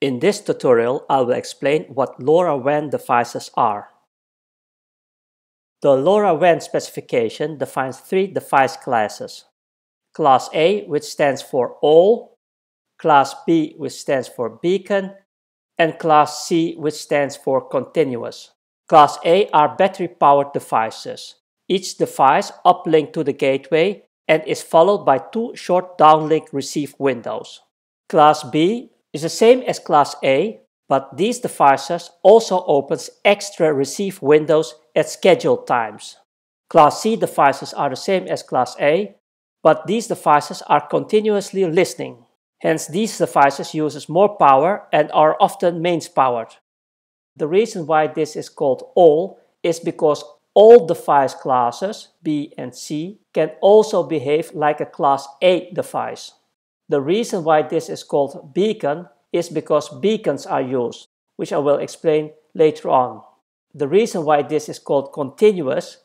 In this tutorial, I will explain what LoRaWAN devices are. The LoRaWAN specification defines three device classes. Class A, which stands for All, Class B, which stands for Beacon, and Class C, which stands for Continuous. Class A are battery-powered devices. Each device uplinked to the gateway and is followed by two short downlink receive windows. Class B is the same as class A, but these devices also opens extra receive windows at scheduled times. Class C devices are the same as class A, but these devices are continuously listening. Hence, these devices uses more power and are often mains powered. The reason why this is called all is because all device classes, B and C, can also behave like a class A device. The reason why this is called beacon is because beacons are used, which I will explain later on. The reason why this is called continuous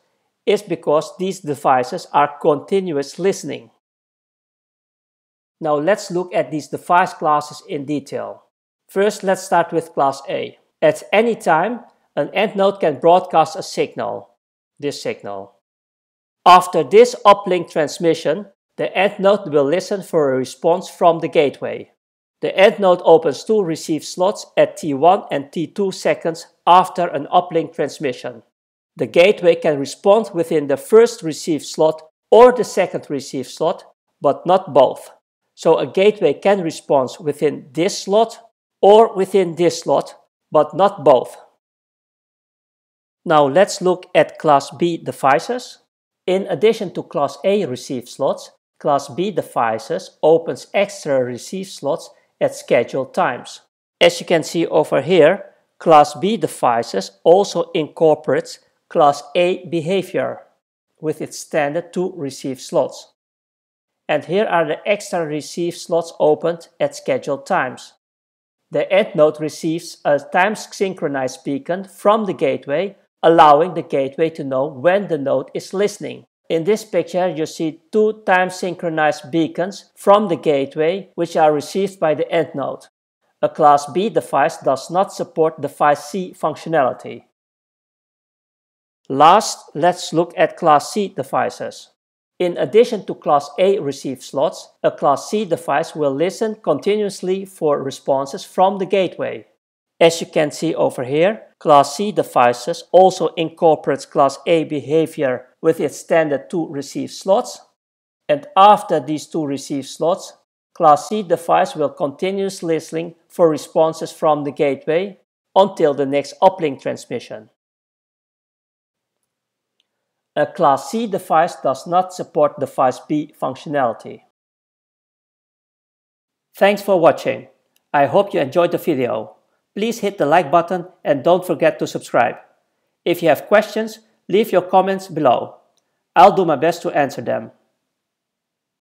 is because these devices are continuous listening. Now let's look at these device classes in detail. First, let's start with class A. At any time, an end node can broadcast a signal, this signal. After this uplink transmission, the end node will listen for a response from the gateway. The end node opens two receive slots at T1 and T2 seconds after an uplink transmission. The gateway can respond within the first receive slot or the second receive slot, but not both. So a gateway can respond within this slot or within this slot, but not both. Now let's look at Class B devices. In addition to Class A receive slots, Class B devices opens extra receive slots at scheduled times. As you can see over here, Class B devices also incorporates Class A behavior with its standard two receive slots. And here are the extra receive slots opened at scheduled times. The end node receives a time synchronized beacon from the gateway, allowing the gateway to know when the node is listening. In this picture, you see two time-synchronized beacons from the gateway, which are received by the end node. A Class B device does not support device C functionality. Last, let's look at Class C devices. In addition to Class A receive slots, a Class C device will listen continuously for responses from the gateway. As you can see over here, Class C devices also incorporates Class A behavior with its standard two receive slots. And after these two receive slots, Class C device will continuously listening for responses from the gateway until the next uplink transmission. A Class C device does not support device B functionality. Thanks for watching. I hope you enjoyed the video please hit the like button and don't forget to subscribe. If you have questions, leave your comments below. I'll do my best to answer them.